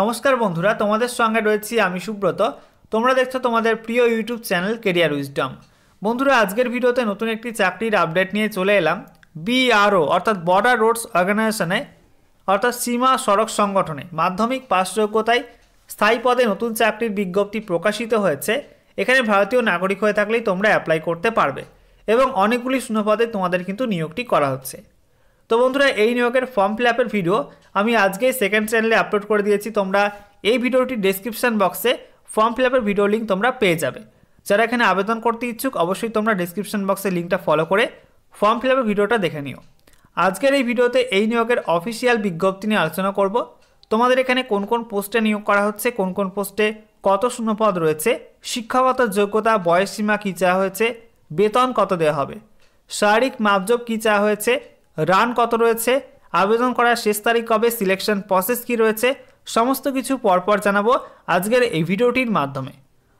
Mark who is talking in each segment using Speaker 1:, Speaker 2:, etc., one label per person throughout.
Speaker 1: নমস্কার বন্ধুরা তোমাদের সঙ্গে রয়েছি আমি সুব্রত তোমরা দেখছো তোমাদের প্রিয় ইউটিউব চ্যানেল কেরিয়ার উইজডম বন্ধুরা আজকের ভিডিওতে নতুন একটি চাকরির আপডেট নিয়ে চলে এলাম বিআরও অর্থাৎ বর্ডার রোডস অর্গানাইজেশনে অর্থাৎ সীমা সড়ক সংগঠনে মাধ্যমিক পাশযোগ্যতায় যোগ্যতায় স্থায়ী পদে নতুন চাকরির বিজ্ঞপ্তি প্রকাশিত হয়েছে এখানে ভারতীয় নাগরিক হয়ে থাকলেই তোমরা অ্যাপ্লাই করতে পারবে এবং অনেকগুলি শূন্যপদে তোমাদের কিন্তু নিয়োগটি করা হচ্ছে তো বন্ধুরা এই নিয়োগের ফর্ম ফিল আপের ভিডিও আমি আজকে সেকেন্ড চ্যানেলে আপলোড করে দিয়েছি তোমরা এই ভিডিওটির ডিসক্রিপশান বক্সে ফর্ম ফিল আপের ভিডিও লিঙ্ক তোমরা পেয়ে যাবে যারা এখানে আবেদন করতে ইচ্ছুক অবশ্যই তোমরা ডিসক্রিপশান বক্সে লিঙ্কটা ফলো করে ফর্ম ফিল আপের ভিডিওটা দেখে নিও আজকের এই ভিডিওতে এই নিয়োগের অফিসিয়াল বিজ্ঞপ্তি নিয়ে আলোচনা করব তোমাদের এখানে কোন কোন পোস্টে নিয়োগ করা হচ্ছে কোন কোন পোস্টে কত শূন্যপদ রয়েছে শিক্ষাগত যোগ্যতা বয়স সীমা কী চাওয়া হয়েছে বেতন কত দেওয়া হবে শারীরিক মাপজব কী চাওয়া হয়েছে রান কত রয়েছে আবেদন করার শেষ তারিখ কবে সিলেকশন প্রসেস কি রয়েছে সমস্ত কিছু পরপর জানাবো আজকের এই ভিডিওটির মাধ্যমে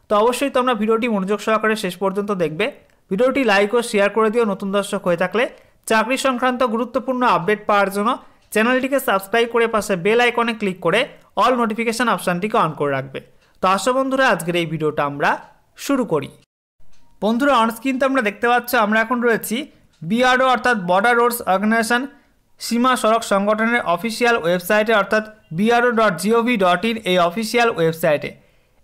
Speaker 1: তো অবশ্যই তোমরা ভিডিওটি মনোযোগ সহকারে শেষ পর্যন্ত দেখবে ভিডিওটি লাইক ও শেয়ার করে দিও নতুন দর্শক হয়ে থাকলে চাকরি সংক্রান্ত গুরুত্বপূর্ণ আপডেট পাওয়ার জন্য চ্যানেলটিকে সাবস্ক্রাইব করে পাশে বেল আইকনে ক্লিক করে অল নোটিফিকেশান অপশানটিকে অন করে রাখবে তো আসো বন্ধুরা আজকের এই ভিডিওটা আমরা শুরু করি বন্ধুরা অনস্ক্রিন তো আমরা দেখতে পাচ্ছ আমরা এখন রয়েছি বিআরও অর্থাৎ বর্ডার রোডস অর্গানাইজেশন সীমা সড়ক সংগঠনের অফিসিয়াল ওয়েবসাইটে অর্থাৎ BRO dot GOV dot in এই অফিসিয়াল ওয়েবসাইটে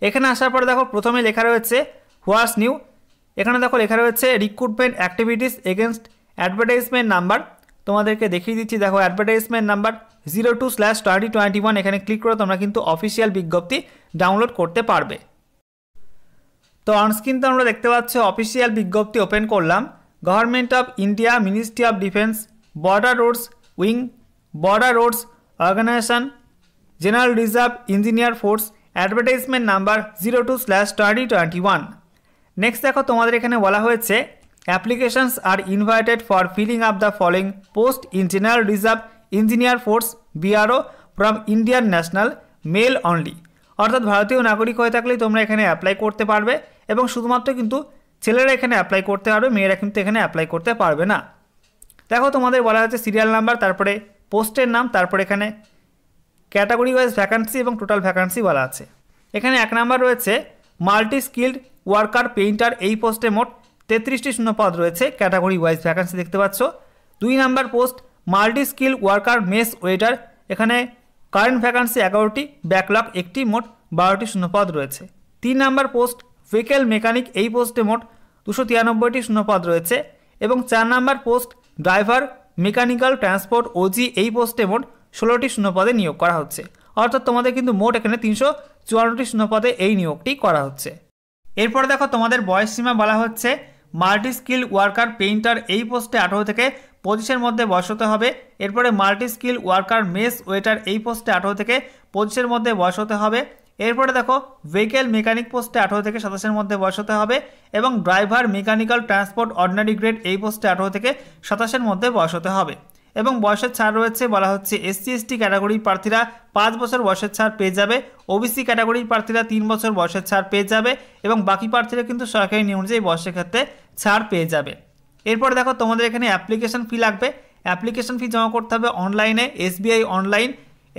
Speaker 1: এখানে আসার পরে দেখো প্রথমে লেখা রয়েছে হোয়াটস নিউ এখানে দেখো লেখা রয়েছে recruitment activities against advertisement number তোমাদেরকে দেখিয়ে দিচ্ছি দেখো advertisement number zero two slash twenty twenty one এখানে ক্লিক করে তোমরা কিন্তু অফিসিয়াল বিজ্ঞপ্তি ডাউনলোড করতে পারবে তো অনস্ক্রিন তো আমরা দেখতে পাচ্ছি অফিসিয়াল বিজ্ঞপ্তি ওপেন করলাম government of India ministry of defence border roads wing border roads organisation general reserve engineer force advertisement number zero two slash twenty twenty one next দেখো তোমাদের এখানে বলা হয়েছে applications are invited for filling up the following post in general reserve engineer force BRO from Indian national male only অর্থাৎ ভারতীয় নাগরিক হয়ে থাকলেই তোমরা এখানে অ্যাপ্লাই করতে পারবে এবং শুধুমাত্র কিন্তু ছেলেরা এখানে অ্যাপ্লাই করতে পারবে মেয়েরা কিন্তু এখানে অ্যাপ্লাই করতে পারবে না দেখো তোমাদের বলা হচ্ছে সিরিয়াল নাম্বার তারপরে পোস্টের নাম তারপরে এখানে ক্যাটাগরি ওয়াইজ ভ্যাকান্সি এবং টোটাল ভ্যাকান্সি বলা আছে এখানে এক নাম্বার রয়েছে মাল্টি স্কিল্ড ওয়ার্কার পেইন্টার এই পোস্টে মোট তেত্রিশটি পদ রয়েছে ক্যাটাগরি ওয়াইজ ভ্যাকান্সি দেখতে পাচ্ছ দুই number post multi skill worker mess waiter এখানে কারেন্ট ভ্যাকান্সি এগারোটি ব্যাকলগ একটি মোট বারোটি শূন্যপদ রয়েছে তিন নাম্বার পোস্ট ভেহিকেল মেকানিক এই পোস্টে মোট দুশো তিরানব্বইটি শূন্যপদ রয়েছে এবং চার number post driver mechanical transport OG এই পোস্টে মোট ষোলোটি শূন্যপদে নিয়োগ করা হচ্ছে অর্থাৎ তোমাদের কিন্তু মোট এখানে তিনশো চুয়ান্নটি শূন্যপদে এই নিয়োগটি করা হচ্ছে এরপর দেখো তোমাদের বয়স সীমা বলা হচ্ছে মাল্টি স্কিল ওয়ার্কার পেইন্টার এই পোস্টে আঠেরো থেকে পঁচিশের মধ্যে বয়স হতে হবে এরপরে multi skill worker mess waiter এই পোস্টে আঠেরো থেকে পঁচিশের মধ্যে বয়স হতে হবে এরপরে দেখো ভেহিকেল মেকানিক পোস্টে আঠারো থেকে সাতাশের মধ্যে বয়স হতে হবে এবং driver mechanical transport ordinary grade এই পোস্টে আঠারো থেকে সাতাশের মধ্যে বয়স হতে হবে এবং বয়সের ছাড় রয়েছে বলা হচ্ছে এসসি এসটি ক্যাটাগরির প্রার্থীরা পাঁচ বছর বয়সের ছাড় পেয়ে যাবে ওবিসি ক্যাটাগরির প্রার্থীরা তিন বছর বয়সের ছাড় পেয়ে যাবে এবং বাকি প্রার্থীরা কিন্তু সরকারি নিয়ম অনুযায়ী বয়সের ক্ষেত্রে ছাড় পেয়ে যাবে এরপরে দেখো তোমাদের এখানে অ্যাপ্লিকেশন ফি লাগবে অ্যাপ্লিকেশন ফি জমা করতে হবে অনলাইনে এসবিআই অনলাইন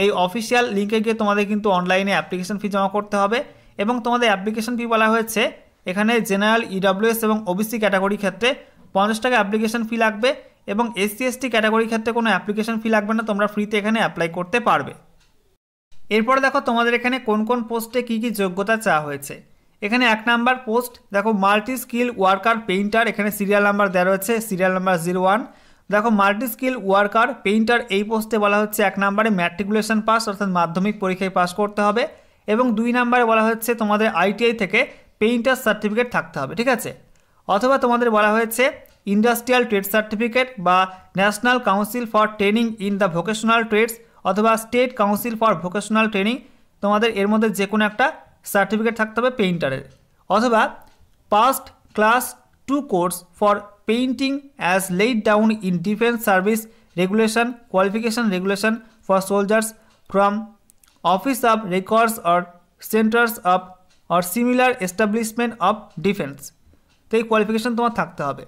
Speaker 1: এই অফিসিয়াল লিঙ্কে গিয়ে তোমাদের কিন্তু অনলাইনে অ্যাপ্লিকেশন ফি জমা করতে হবে এবং তোমাদের অ্যাপ্লিকেশন ফি বলা হয়েছে এখানে জেনারেল ইডাব্লিউএস e এবং ওবিসি ক্যাটাগরির ক্ষেত্রে পঞ্চাশ টাকা অ্যাপ্লিকেশন ফি লাগবে এবং এসসি এসটি ক্যাটাগরির ক্ষেত্রে কোনো অ্যাপ্লিকেশন ফি লাগবে না তোমরা ফ্রিতে এখানে অ্যাপ্লাই করতে পারবে এরপর দেখো তোমাদের এখানে কোন কোন পোস্টে কি কি যোগ্যতা চাওয়া হয়েছে এখানে এক নাম্বার পোস্ট দেখো মাল্টি স্কিল ওয়ার্কার পেইন্টার এখানে সিরিয়াল নাম্বার দেওয়া রয়েছে সিরিয়াল নাম্বার জিরো ওয়ান দেখো মাল্টি স্কিল ওয়ার্কার পেইন্টার এই পোস্টে বলা হচ্ছে এক নম্বরে ম্যাট্রিকুলেশন পাস অর্থাৎ মাধ্যমিক পরীক্ষায় পাস করতে হবে এবং দুই নম্বরে বলা হচ্ছে তোমাদের আইটিআই থেকে পেইন্টার সার্টিফিকেট থাকতে হবে ঠিক আছে অথবা তোমাদের বলা হয়েছে ইন্ডাস্ট্রিয়াল ট্রেড সার্টিফিকেট বা national council for training in the vocational trades অথবা state council for vocational training তোমাদের এর মধ্যে যে কোনো একটা সার্টিফিকেট থাকতে হবে পেইন্টারের অথবা passed class two course for painting as laid down in Defense Service Regulation Qualification Regulation for soldiers from Office of Records or Centers of or similar establishment of defense তো এই কোয়ালিফিকেশন তোমার থাকতে হবে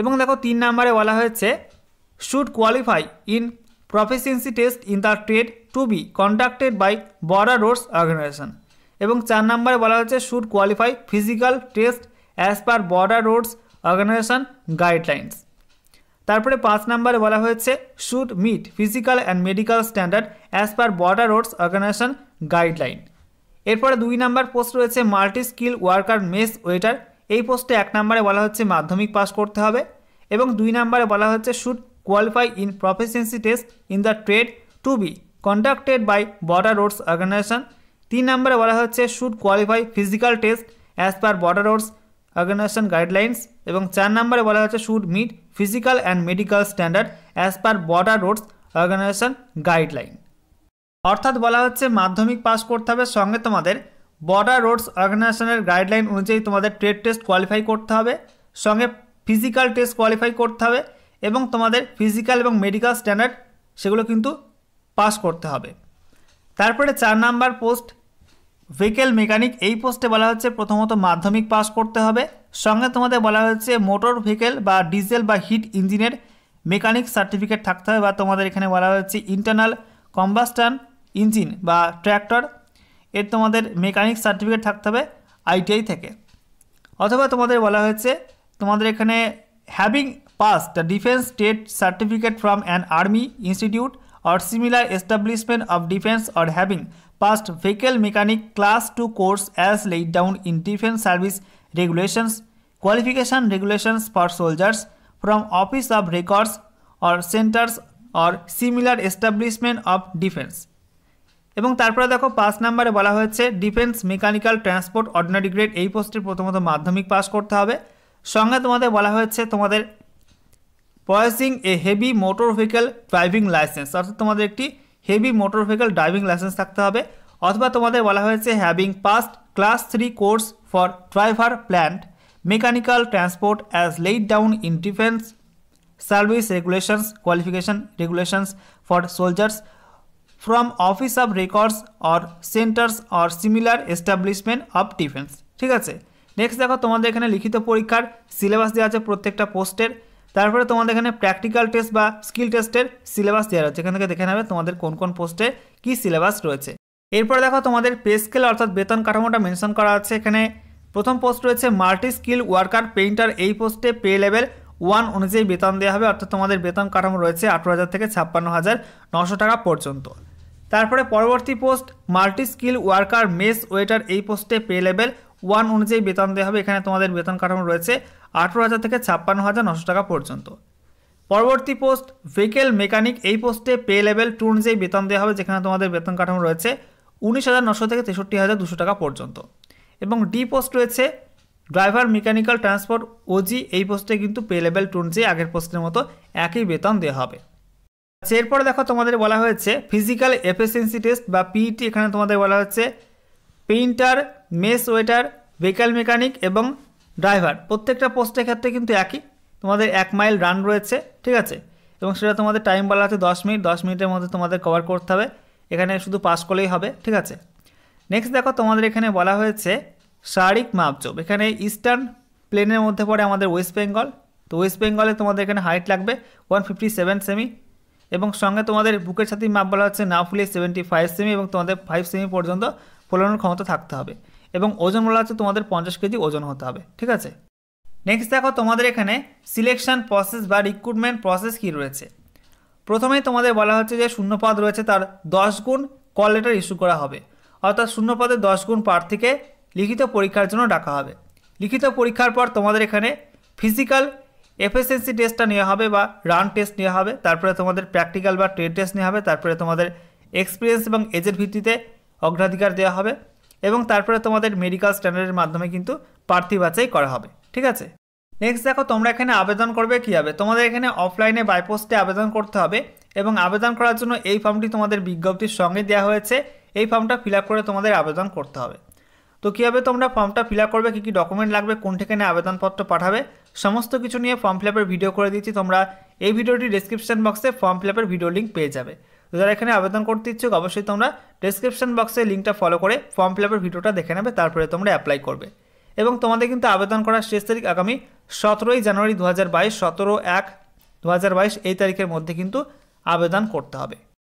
Speaker 1: এবং দেখো তিন নম্বরে বলা হয়েছে should qualify in proficiency test in the trade to be conducted by border roads organisation এবং চার নম্বরে বলা হয়েছে should qualify physical test as per border roads organisation guidelines তারপরে পাঁচ নাম্বারে বলা হয়েছে should meet physical and medical standard as per border roads organisation guideline এরপরে দুই নাম্বার পোস্ট রয়েছে multi skill worker mess waiter এই পোস্টে এক নাম্বারে বলা হচ্ছে মাধ্যমিক পাস করতে হবে এবং দুই নাম্বারে বলা হচ্ছে should qualify in proficiency test in the trade to be conducted by border roads organisation তিন নাম্বারে বলা হচ্ছে should qualify physical test as per border roads organisation guidelines এবং চার নম্বরে বলা হয়েছে should meet physical and medical standard as per border roads organisation guideline অর্থাৎ বলা হচ্ছে মাধ্যমিক পাস করতে হবে সঙ্গে তোমাদের বর্ডার রোডস অর্গানাইজেশনের গাইডলাইন অনুযায়ী তোমাদের ট্রেড টেস্ট কোয়ালিফাই করতে হবে সঙ্গে ফিজিক্যাল টেস্ট কোয়ালিফাই করতে হবে এবং তোমাদের ফিজিক্যাল এবং মেডিকেল স্ট্যান্ডার্ড সেগুলো কিন্তু পাস করতে হবে তারপরে চার নাম্বার পোস্ট ভেহিকেল মেকানিক এই পোস্টে বলা হচ্ছে প্রথমত মাধ্যমিক পাস করতে হবে সঙ্গে তোমাদের বলা হচ্ছে মোটর ভেহিকেল বা ডিজেল বা হিট ইঞ্জিনের মেকানিক সার্টিফিকেট থাকতে হবে বা তোমাদের এখানে বলা হচ্ছে ইন্টারনাল কম্বাস্টান ইঞ্জিন বা ট্র্যাক্টর এর তোমাদের মেকানিক সার্টিফিকেট থাকতে হবে আইটিআই থেকে অথবা তোমাদের বলা হয়েছে তোমাদের এখানে having passed the defence state certificate from an army institute or similar establishment of defence or having First, vehicle mechanic class 2 course as laid down in different service regulations, qualification regulations for soldiers from office of records or centers or similar establishment of defense. এবং তারপরে দেখো পাঁচ নাম্বারে বলা হয়েছে defence mechanical transport ordinary grade এই পোস্টে প্রথমত মাধ্যমিক পাস করতে হবে সঙ্গে তোমাদের বলা হয়েছে তোমাদের possessing a heavy motor vehicle driving licence অর্থাৎ তোমাদের একটি heavy motor vehicle driving licence থাকতে হবে অথবা তোমাদের বলা হয়েছে having passed class three course for driver plant mechanical transport as laid down in defence service regulations qualification regulations for soldiers from office of records or centres or similar establishment of defence ঠিক আছে next দেখো তোমাদের এখানে লিখিত পরীক্ষার syllabus দেওয়া আছে প্রত্যেকটা পোস্টের তারপরে তোমাদের এখানে প্র্যাকটিক্যাল টেস্ট বা স্কিল টেস্টের সিলেবাস দেওয়া রয়েছে এখান থেকে দেখে নেবে তোমাদের কোন কোন পোস্টে কি সিলেবাস রয়েছে এরপর দেখো তোমাদের পে স্কেল অর্থাৎ বেতন কাঠামোটা মেনশন করা আছে এখানে প্রথম পোস্ট রয়েছে মাল্টি স্কিল ওয়ার্কার পেইন্টার এই পোস্টে পে লেভেল ওয়ান অনুযায়ী বেতন দেওয়া হবে অর্থাৎ তোমাদের বেতন কাঠামো রয়েছে আঠেরো হাজার থেকে ছাপ্পান্ন হাজার নশো টাকা পর্যন্ত তারপরে পরবর্তী post multi skill worker mess waiter এই পোস্টে পে লেভেল ওয়ান অনুযায়ী বেতন দেওয়া হবে এখানে তোমাদের বেতন কাঠামো রয়েছে আঠেরো হাজার থেকে ছাপ্পান্ন হাজার নশো টাকা পর্যন্ত পরবর্তী পোস্ট ভেহিকেল মেকানিক এই পোস্টে পে লেভেল টু অনুযায়ী বেতন দেওয়া হবে যেখানে তোমাদের বেতন কাঠামো রয়েছে উনিশ হাজার নশো থেকে তেষট্টি হাজার দুশো টাকা পর্যন্ত এবং ডি পোস্ট রয়েছে ড্রাইভার মেকানিক্যাল ট্রান্সপোর্ট ওজি এই পোস্টে কিন্তু পে লেভেল টু অনুযায়ী আগের পোস্টের মতো একই বেতন দেওয়া হবে আচ্ছা এরপরে দেখো তোমাদের বলা হয়েছে ফিজিক্যাল এফিসিয়েন্সি টেস্ট বা পিইটি e এখানে তোমাদের বলা হচ্ছে painter mess waiter vehicle mechanic এবং ড্রাইভার প্রত্যেকটা পোস্টের ক্ষেত্রে কিন্তু একই তোমাদের এক মাইল রান রয়েছে ঠিক আছে এবং সেটা তোমাদের টাইম বলা আছে দশ মিনিট দশ মিনিটের মধ্যে তোমাদের কভার করতে হবে এখানে শুধু পাস করলেই হবে ঠিক আছে নেক্সট দেখো তোমাদের এখানে বলা হয়েছে শারীরিক মাপজব এখানে ইস্টার্ন প্লেনের মধ্যে পড়ে আমাদের ওয়েস্ট বেঙ্গল তো ওয়েস্ট বেঙ্গলে তোমাদের এখানে হাইট লাগবে ওয়ান ফিফটি সেভেন সেমি এবং সঙ্গে তোমাদের বুকের সাথে মাপ বলা হচ্ছে না ফুলে সেভেন্টি ফাইভ সেমি এবং তোমাদের ফাইভ সেমি পর্যন্ত ফোলানোর ক্ষমতা থাকতে হবে এবং ওজন বলা আছে তোমাদের পঞ্চাশ কেজি ওজন হতে হবে ঠিক আছে নেক্সট দেখো তোমাদের এখানে সিলেকশন প্রসেস বা রিক্রুটমেন্ট প্রসেস কী রয়েছে প্রথমেই তোমাদের বলা হচ্ছে যে শূন্যপদ রয়েছে তার দশ গুণ কল লেটার ইস্যু করা হবে অর্থাৎ শূন্যপদে দশ গুণ প্রার্থীকে লিখিত পরীক্ষার জন্য ডাকা হবে লিখিত পরীক্ষার পর তোমাদের এখানে ফিজিক্যাল এফএসএসসি টেস্টটা নেওয়া হবে বা রান টেস্ট নেওয়া হবে তারপরে তোমাদের প্র্যাকটিক্যাল বা ট্রেড টেস্ট নেওয়া হবে তারপরে তোমাদের এক্সপিরিয়েন্স এবং এজের ভিত্তিতে অগ্রাধিকার দেওয়া হবে এবং তারপরে তোমাদের মেডিকেল স্ট্যান্ডার্ডের মাধ্যমে কিন্তু প্রার্থী বাছাই করা হবে ঠিক আছে নেক্সট দেখো তোমরা এখানে আবেদন করবে কীভাবে তোমাদের এখানে অফলাইনে বাইপোস্টে আবেদন করতে হবে এবং আবেদন করার জন্য এই ফর্মটি তোমাদের বিজ্ঞপ্তির সঙ্গে দেওয়া হয়েছে এই ফর্মটা ফিল করে তোমাদের আবেদন করতে হবে তো কীভাবে তোমরা ফর্মটা ফিল করবে কী কী ডকুমেন্ট লাগবে কোন ঠিকানে আবেদনপত্র পাঠাবে সমস্ত কিছু নিয়ে ফর্ম ফিল ভিডিও করে দিচ্ছি তোমরা এই ভিডিওটি ডিসক্রিপশান বক্সে ফর্ম ফিল ভিডিও লিঙ্ক পেয়ে যাবে তো যারা এখানে আবেদন করতে ইচ্ছুক অবশ্যই তোমরা ডেসক্রিপশন বক্সে লিঙ্কটা ফলো করে ফর্ম ফিল আপের ভিডিওটা দেখে নেবে তারপরে তোমরা অ্যাপ্লাই করবে এবং তোমাদের কিন্তু আবেদন করার শেষ তারিখ আগামী সতেরোই জানুয়ারি দু হাজার বাইশ সতেরো এক দু হাজার বাইশ এই তারিখের মধ্যে কিন্তু আবেদন করতে হবে